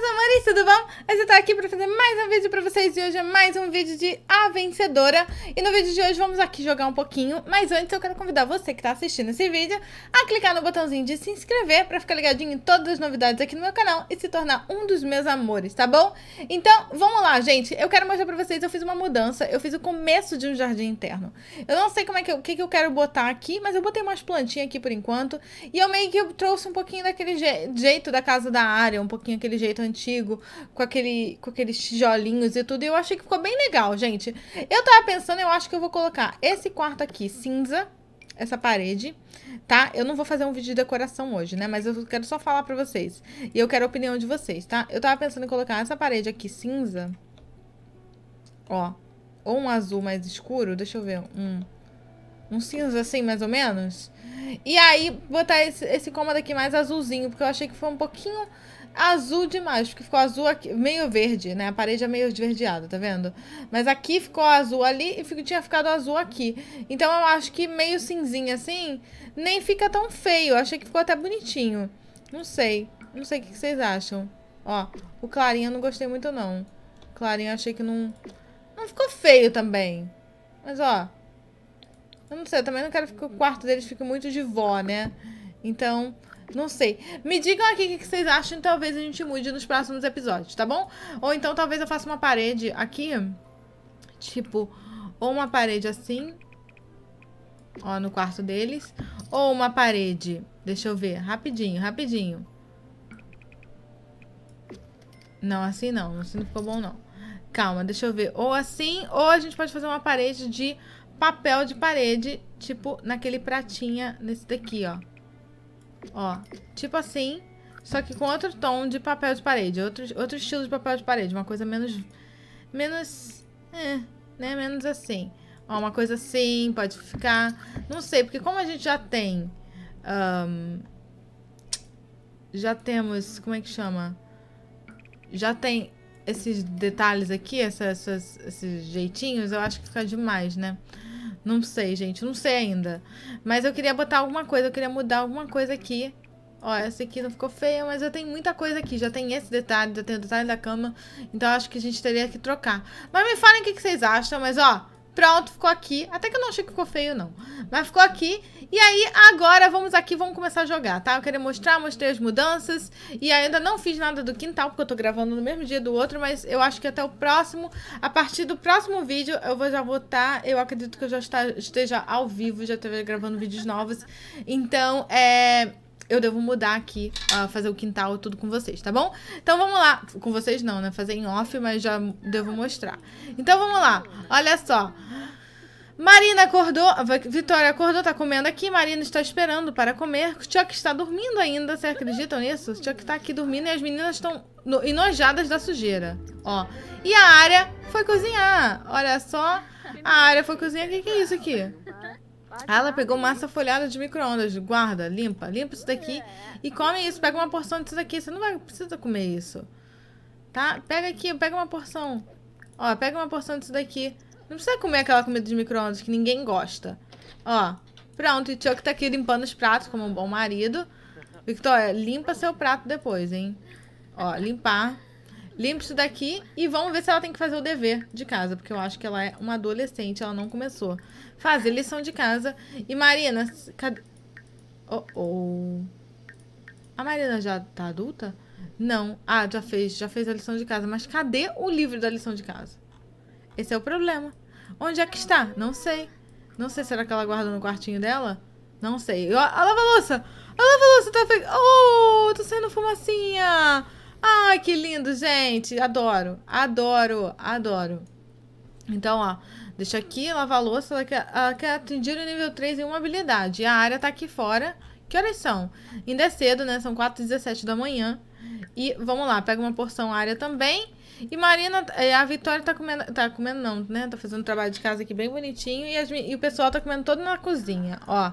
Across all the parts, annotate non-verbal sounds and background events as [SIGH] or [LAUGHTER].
meus amores, tudo bom? eu tô aqui pra fazer mais um vídeo pra vocês e hoje é mais um vídeo de A Vencedora. E no vídeo de hoje vamos aqui jogar um pouquinho, mas antes eu quero convidar você que tá assistindo esse vídeo a clicar no botãozinho de se inscrever pra ficar ligadinho em todas as novidades aqui no meu canal e se tornar um dos meus amores, tá bom? Então, vamos lá, gente. Eu quero mostrar pra vocês, eu fiz uma mudança, eu fiz o começo de um jardim interno. Eu não sei como é que eu, que, que eu quero botar aqui, mas eu botei umas plantinhas aqui por enquanto e eu meio que trouxe um pouquinho daquele je jeito da casa da área, um pouquinho aquele jeito antigo, com, aquele, com aqueles tijolinhos e tudo. E eu achei que ficou bem legal, gente. Eu tava pensando, eu acho que eu vou colocar esse quarto aqui cinza, essa parede, tá? Eu não vou fazer um vídeo de decoração hoje, né? Mas eu quero só falar pra vocês. E eu quero a opinião de vocês, tá? Eu tava pensando em colocar essa parede aqui cinza, ó, ou um azul mais escuro, deixa eu ver, um, um cinza assim, mais ou menos, e aí botar esse, esse cômodo aqui mais azulzinho, porque eu achei que foi um pouquinho azul demais, porque ficou azul aqui, meio verde, né? A parede é meio esverdeada, tá vendo? Mas aqui ficou azul ali e fico, tinha ficado azul aqui. Então eu acho que meio cinzinha assim, nem fica tão feio. Eu achei que ficou até bonitinho. Não sei, não sei o que, que vocês acham. Ó, o clarinho eu não gostei muito não. O clarinho eu achei que não... Não ficou feio também. Mas ó, eu não sei, eu também não quero que o quarto deles fique muito de vó, né? Então, não sei. Me digam aqui o que vocês acham e talvez a gente mude nos próximos episódios, tá bom? Ou então talvez eu faça uma parede aqui, tipo, ou uma parede assim, ó, no quarto deles, ou uma parede, deixa eu ver, rapidinho, rapidinho. Não, assim não, assim não ficou bom não. Calma, deixa eu ver. Ou assim, ou a gente pode fazer uma parede de papel de parede, tipo naquele pratinha, nesse daqui, ó. Ó, tipo assim, só que com outro tom de papel de parede, outro, outro estilo de papel de parede, uma coisa menos... Menos... É, né? Menos assim. Ó, uma coisa assim, pode ficar... Não sei, porque como a gente já tem... Um, já temos... Como é que chama? Já tem esses detalhes aqui, essas, essas, esses jeitinhos, eu acho que fica demais, né? Não sei, gente. Não sei ainda. Mas eu queria botar alguma coisa. Eu queria mudar alguma coisa aqui. Ó, essa aqui não ficou feia, mas eu tenho muita coisa aqui. Já tem esse detalhe, já tem o detalhe da cama. Então acho que a gente teria que trocar. Mas me falem o que, que vocês acham. Mas, ó, Pronto, ficou aqui. Até que eu não achei que ficou feio, não. Mas ficou aqui. E aí, agora vamos aqui, vamos começar a jogar, tá? Eu queria mostrar, mostrei as mudanças. E ainda não fiz nada do quintal, porque eu tô gravando no mesmo dia do outro. Mas eu acho que até o próximo, a partir do próximo vídeo, eu vou já botar... Eu acredito que eu já está, esteja ao vivo, já esteja gravando vídeos novos. Então, é eu devo mudar aqui, uh, fazer o quintal tudo com vocês, tá bom? Então vamos lá. Com vocês não, né? Fazer em off, mas já devo mostrar. Então vamos lá. Olha só. Marina acordou, Vitória acordou, tá comendo aqui. Marina está esperando para comer. Chuck está dormindo ainda, vocês acreditam nisso? Chuck está aqui dormindo e as meninas estão enojadas da sujeira. Ó. E a área foi cozinhar. Olha só. A área foi cozinhar. O que, que é isso aqui? Ah, ela pegou massa folhada de micro-ondas. Guarda, limpa, limpa isso daqui e come isso. Pega uma porção disso daqui. Você não vai, precisa comer isso. Tá? Pega aqui, pega uma porção. Ó, pega uma porção disso daqui. Não precisa comer aquela comida de micro-ondas que ninguém gosta. Ó, pronto. E Chuck tá aqui limpando os pratos como um bom marido. Victoria, limpa seu prato depois, hein? Ó, limpar limpa isso daqui e vamos ver se ela tem que fazer o dever de casa, porque eu acho que ela é uma adolescente, ela não começou. Fazer lição de casa. E Marina, cadê... Oh, oh. A Marina já tá adulta? Não. Ah, já fez, já fez a lição de casa. Mas cadê o livro da lição de casa? Esse é o problema. Onde é que está? Não sei. Não sei, será que ela guarda no quartinho dela? Não sei. Eu, ah, a lava-louça! Ah, a lava-louça tá... Fe... Oh, tô saindo fumacinha! Ai, que lindo, gente. Adoro, adoro, adoro. Então, ó, deixa aqui, lava a louça. Ela quer, ela quer atingir o nível 3 em uma habilidade. A área tá aqui fora. Que horas são? Ainda é cedo, né? São 4h17 da manhã. E vamos lá, pega uma porção área também. E Marina, é, a Vitória tá comendo. Tá comendo, não, né? Tá fazendo um trabalho de casa aqui bem bonitinho. E, as, e o pessoal tá comendo todo na cozinha, ó.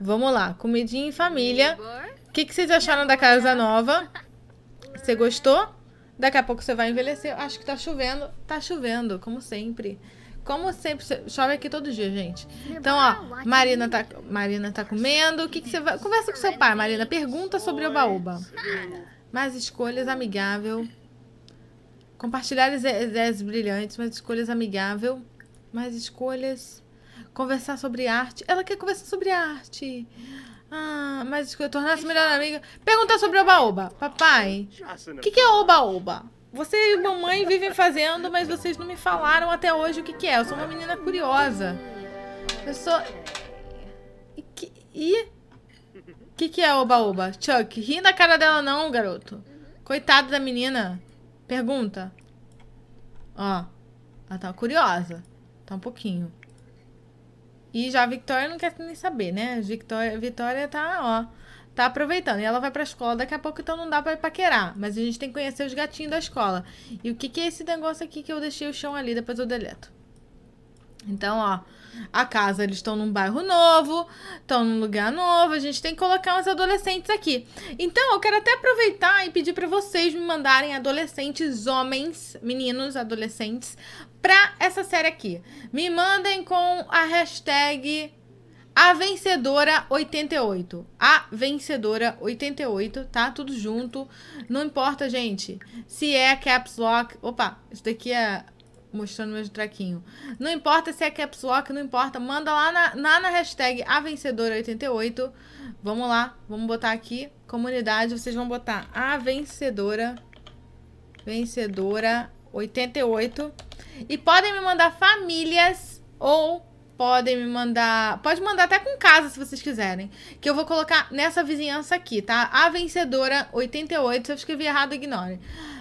Vamos lá, comidinha em família. O que, que vocês acharam da casa nova? Você gostou? Daqui a pouco você vai envelhecer. Acho que tá chovendo. Tá chovendo, como sempre. Como sempre, chove aqui todo dia, gente. Então, ó, Marina tá, Marina tá comendo. O que, que você vai. Conversa com seu pai, Marina. Pergunta sobre o baúba. Mais escolhas amigável. Compartilhar ideias brilhantes, mais escolhas amigável. Mais escolhas. Conversar sobre arte. Ela quer conversar sobre arte. Ah, mas que eu tornasse melhor amiga. Perguntar sobre oba-oba. Papai, o que, que é oba-oba? Você e mamãe vivem fazendo, mas vocês não me falaram até hoje o que, que é. Eu sou uma menina curiosa. Eu sou. E. Que, que, que é oba-oba? Chuck, ri da cara dela, não, garoto. Coitado da menina. Pergunta. Ó. Ela tá curiosa. Tá um pouquinho. E já a Victoria não quer nem saber, né? Victoria, Victoria tá, ó, tá aproveitando. E ela vai pra escola daqui a pouco, então não dá pra paquerar. Mas a gente tem que conhecer os gatinhos da escola. E o que, que é esse negócio aqui que eu deixei o chão ali, depois eu deleto. Então, ó, a casa, eles estão num bairro novo, estão num lugar novo, a gente tem que colocar uns adolescentes aqui. Então, eu quero até aproveitar e pedir para vocês me mandarem adolescentes, homens, meninos, adolescentes, para essa série aqui. Me mandem com a hashtag a vencedora 88. A vencedora 88, tá? Tudo junto. Não importa, gente, se é caps lock. Opa, isso daqui é mostrando meu traquinho. Não importa se é caps lock, não importa. Manda lá na, na, na hashtag a vencedora 88. Vamos lá, vamos botar aqui. Comunidade, vocês vão botar a vencedora. Vencedora 88. E podem me mandar famílias ou podem me mandar. Pode mandar até com casa se vocês quiserem. Que eu vou colocar nessa vizinhança aqui, tá? A vencedora 88. Se eu escrevi errado, ignore.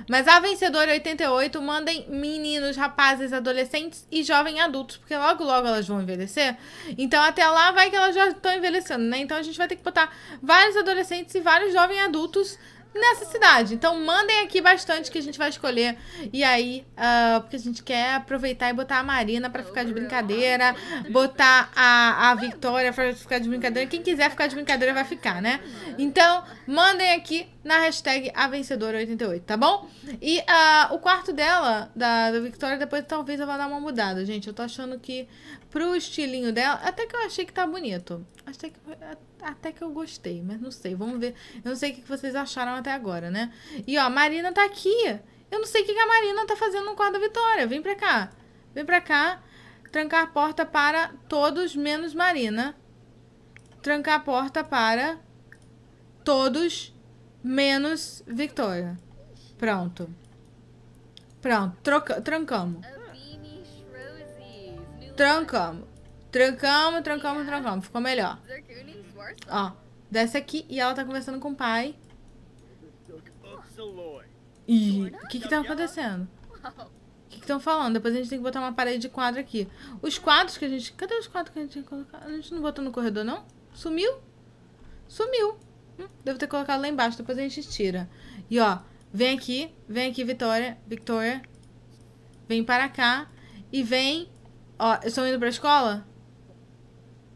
Mas a vencedora 88, mandem meninos, rapazes, adolescentes e jovens adultos, porque logo logo elas vão envelhecer. Então até lá vai que elas já estão envelhecendo, né? Então a gente vai ter que botar vários adolescentes e vários jovens adultos nessa cidade. Então mandem aqui bastante que a gente vai escolher. E aí, uh, porque a gente quer aproveitar e botar a Marina para ficar de brincadeira, botar a, a Victoria para ficar de brincadeira. Quem quiser ficar de brincadeira vai ficar, né? Então, mandem aqui na hashtag a vencedora 88, tá bom? E uh, o quarto dela, da, da Victoria, depois talvez eu vá dar uma mudada, gente. Eu tô achando que Pro estilinho dela, até que eu achei que tá bonito. Até que, até que eu gostei, mas não sei. Vamos ver. Eu não sei o que vocês acharam até agora, né? E ó, a Marina tá aqui. Eu não sei o que a Marina tá fazendo no quarto da Vitória. Vem pra cá. Vem pra cá. Trancar a porta para todos, menos Marina. Trancar a porta para todos, menos Vitória. Pronto. Pronto, troca, trancamos. Trancamos. Trancamos, trancamos, trancamos. Ficou melhor. É ó, desce aqui e ela tá conversando com o pai. E o que que tá acontecendo? O que que estão falando? Depois a gente tem que botar uma parede de quadro aqui. Os quadros que a gente... Cadê os quadros que a gente tinha colocado? A gente não botou no corredor, não? Sumiu? Sumiu. Hum, devo ter colocado lá embaixo. Depois a gente tira. E, ó, vem aqui. Vem aqui, Vitória. Vitória. Vem para cá. E vem Ó, estão indo pra escola?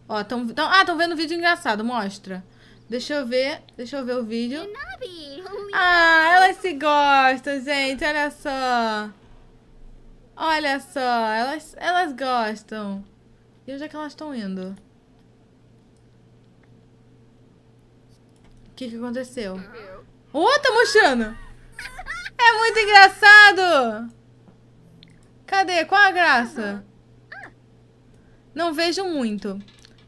Ó, estão, tão, ah, estão vendo vídeo engraçado, mostra. Deixa eu ver, deixa eu ver o vídeo. Ah, né? elas se gostam, gente, olha só. Olha só, elas, elas gostam. E onde é que elas estão indo? O que, que aconteceu? Ô, oh, tá murchando! É muito engraçado! Cadê? Qual a graça? Não vejo muito.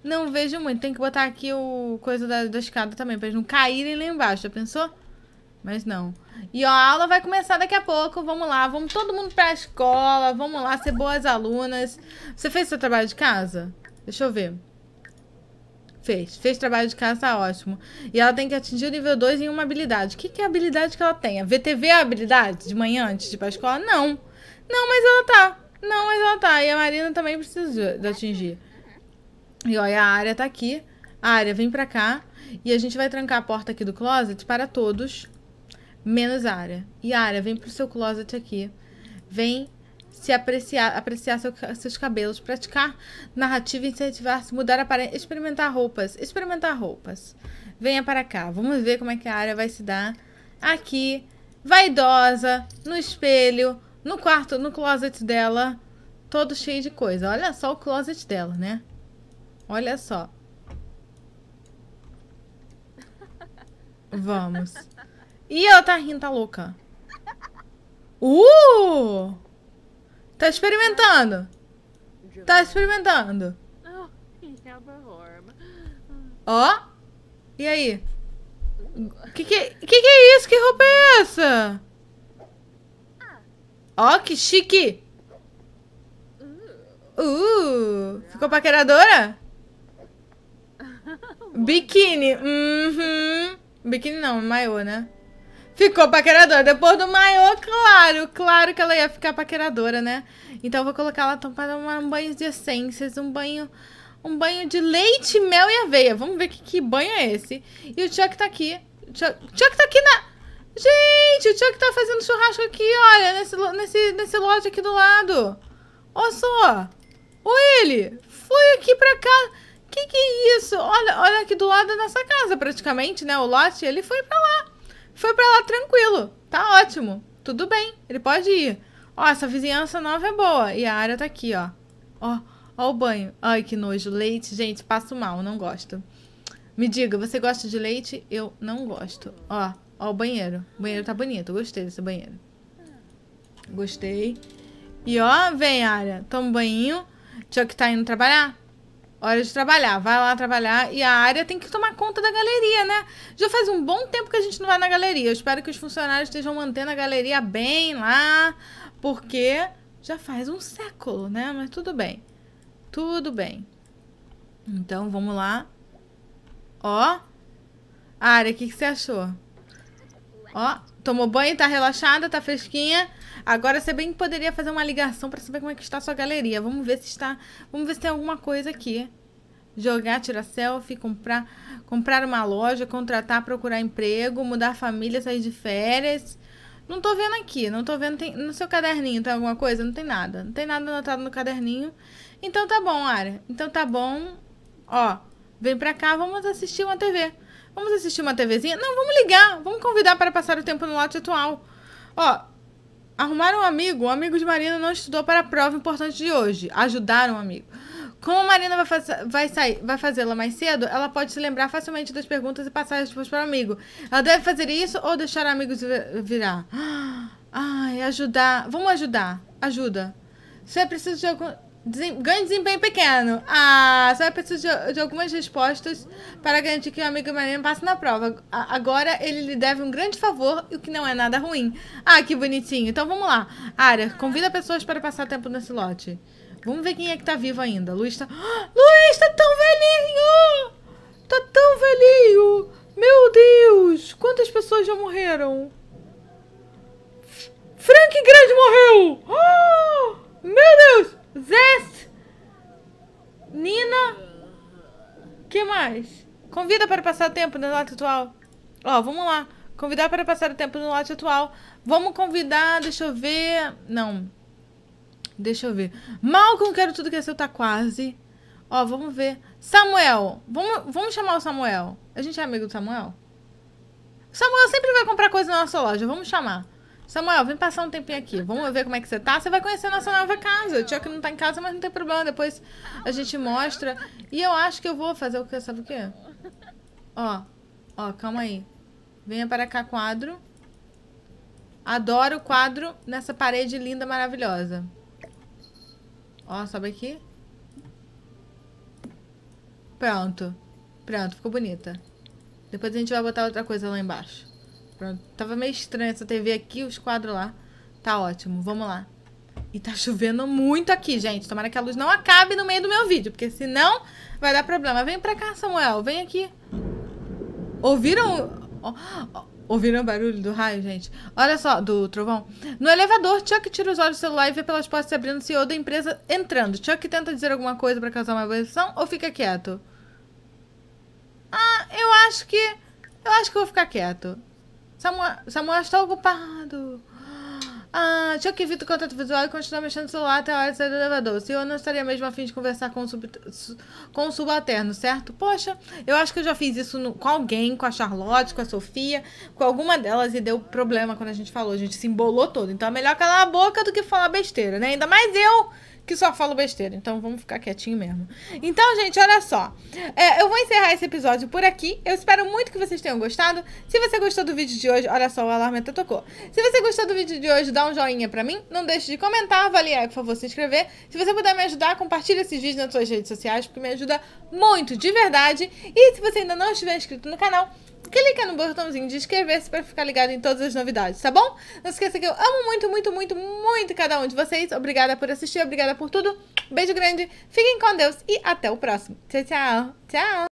Não vejo muito. Tem que botar aqui o coisa da, da escada também, pra eles não caírem lá embaixo. Já pensou? Mas não. E ó, a aula vai começar daqui a pouco. Vamos lá, vamos todo mundo pra escola. Vamos lá, ser boas alunas. Você fez seu trabalho de casa? Deixa eu ver. Fez. Fez trabalho de casa, tá ótimo. E ela tem que atingir o nível 2 em uma habilidade. O que, que é a habilidade que ela tem? A VTV é a habilidade de manhã antes de ir pra escola? Não. Não, mas ela tá. Não, mas ela tá. E a Marina também precisa de atingir. E olha, a área tá aqui. A área vem pra cá. E a gente vai trancar a porta aqui do closet para todos, menos a área. E a área vem pro seu closet aqui. Vem se apreciar, apreciar seu, seus cabelos, praticar narrativa, incentivar-se, mudar aparência, experimentar roupas, experimentar roupas. Venha para cá, vamos ver como é que a área vai se dar aqui, vaidosa, no espelho, no quarto, no closet dela, todo cheio de coisa. Olha só o closet dela, né? Olha só. Vamos. Ih, ela tá rindo, tá louca. Uh! Tá experimentando. Tá experimentando. Ó. E aí? Que que, que que é isso? Que roupa é essa? Ó, oh, que chique! Uh, ficou paqueradora? Biquíni. Uhum. Biquíni não, maiô, né? Ficou paqueradora. Depois do maiô, claro. Claro que ela ia ficar paqueradora, né? Então eu vou colocar ela então, para um banho de essências, um banho... Um banho de leite, mel e aveia. Vamos ver que, que banho é esse. E o Chuck tá aqui. Chuck, Chuck tá aqui na... Gente, o Chuck tá fazendo churrasco aqui, olha, nesse, nesse, nesse lote aqui do lado. Olha só. Ou ele foi aqui pra cá. Que que é isso? Olha, olha aqui do lado da nossa casa, praticamente, né? O lote, ele foi pra lá. Foi pra lá tranquilo. Tá ótimo. Tudo bem, ele pode ir. Ó, essa vizinhança nova é boa. E a área tá aqui, ó. Ó, ó o banho. Ai, que nojo. Leite, gente, passo mal, não gosto. Me diga, você gosta de leite? Eu não gosto. Ó, Ó, o banheiro. O banheiro tá bonito. Gostei desse banheiro. Gostei. E ó, vem, área. Toma um banho. Chuck tá indo trabalhar? Hora de trabalhar. Vai lá trabalhar. E a área tem que tomar conta da galeria, né? Já faz um bom tempo que a gente não vai na galeria. Eu espero que os funcionários estejam mantendo a galeria bem lá. Porque já faz um século, né? Mas tudo bem. Tudo bem. Então, vamos lá. Ó. Área, o que, que você achou? Ó, tomou banho, tá relaxada, tá fresquinha. Agora você bem poderia fazer uma ligação para saber como é que está a sua galeria. Vamos ver se está, vamos ver se tem alguma coisa aqui. Jogar, tirar selfie, comprar, comprar uma loja, contratar, procurar emprego, mudar família, sair de férias. Não tô vendo aqui, não tô vendo. Tem, no seu caderninho tem alguma coisa? Não tem nada. Não tem nada anotado no caderninho. Então tá bom, Ara. Então tá bom. Ó, vem pra cá, vamos assistir uma TV. Vamos assistir uma TVzinha? Não, vamos ligar. Vamos convidar para passar o tempo no lote atual. Ó, arrumaram um amigo. O amigo de Marina não estudou para a prova importante de hoje. Ajudaram um amigo. Como a Marina vai, faz... vai, sair... vai fazê-la mais cedo, ela pode se lembrar facilmente das perguntas e passar as respostas para o amigo. Ela deve fazer isso ou deixar o amigo virar? [GASPS] Ai, ajudar. Vamos ajudar. Ajuda. Você é preciso de algum Desem... Ganho desempenho pequeno. Ah, só precisa de, de, algumas respostas para garantir que o amigo Marino passe na prova. A, agora ele lhe deve um grande favor, o que não é nada ruim. Ah, que bonitinho. Então vamos lá. Aria, convida pessoas para passar tempo nesse lote. Vamos ver quem é que tá vivo ainda. Luiz tá. [GASPS] Luiz tá tão velhinho! Tá tão velhinho! Meu Deus! Quantas pessoas já morreram? Frank Grande morreu! mais. Convida para passar o tempo no lote atual. Ó, vamos lá. Convidar para passar o tempo no lote atual. Vamos convidar, deixa eu ver... Não. Deixa eu ver. Malcolm, quero tudo que é seu, tá quase. Ó, vamos ver. Samuel. Vamos, vamos chamar o Samuel. A gente é amigo do Samuel? Samuel sempre vai comprar coisa na nossa loja. Vamos chamar. Samuel, vem passar um tempinho aqui. Vamos ver como é que você tá. Você vai conhecer a nossa nova casa. O tio que não tá em casa, mas não tem problema. Depois a gente mostra. E eu acho que eu vou fazer o que? Sabe o quê? Ó. Ó, calma aí. Venha para cá, quadro. Adoro o quadro nessa parede linda, maravilhosa. Ó, sobe aqui. Pronto. Pronto, ficou bonita. Depois a gente vai botar outra coisa lá embaixo. Pronto. Tava meio estranho essa TV aqui, os quadros lá. Tá ótimo, vamos lá. E tá chovendo muito aqui, gente. Tomara que a luz não acabe no meio do meu vídeo, porque senão vai dar problema. Vem pra cá, Samuel, vem aqui. Ouviram... Ouviram o barulho do raio, gente? Olha só, do trovão. No elevador, Chuck tira os olhos do celular e vê pelas portas abrindo o CEO da empresa entrando. Chuck tenta dizer alguma coisa para causar uma evolução ou fica quieto? Ah, eu acho que... Eu acho que vou ficar quieto. Samuel, Samuel está ocupado. Ah, que evitar o contato visual e continuar mexendo no celular até a hora de sair do elevador. Se eu não estaria mesmo a fim de conversar com o, sub, com o subalterno, certo? Poxa, eu acho que eu já fiz isso no, com alguém, com a Charlotte, com a Sofia, com alguma delas e deu problema quando a gente falou. A gente se embolou todo. Então é melhor calar a boca do que falar besteira, né? Ainda mais eu que só falo besteira, então vamos ficar quietinho mesmo. Então, gente, olha só. É, eu vou encerrar esse episódio por aqui. Eu espero muito que vocês tenham gostado. Se você gostou do vídeo de hoje, olha só, o alarme até tocou. Se você gostou do vídeo de hoje, dá um joinha pra mim. Não deixe de comentar, avaliar, por favor, se inscrever. Se você puder me ajudar, compartilhe esses vídeos nas suas redes sociais, porque me ajuda muito, de verdade. E se você ainda não estiver inscrito no canal, clica no botãozinho de inscrever-se para ficar ligado em todas as novidades, tá bom? Não esqueça que eu amo muito, muito, muito, muito cada um de vocês. Obrigada por assistir, obrigada por tudo. Beijo grande, fiquem com Deus e até o próximo. Tchau, tchau. Tchau.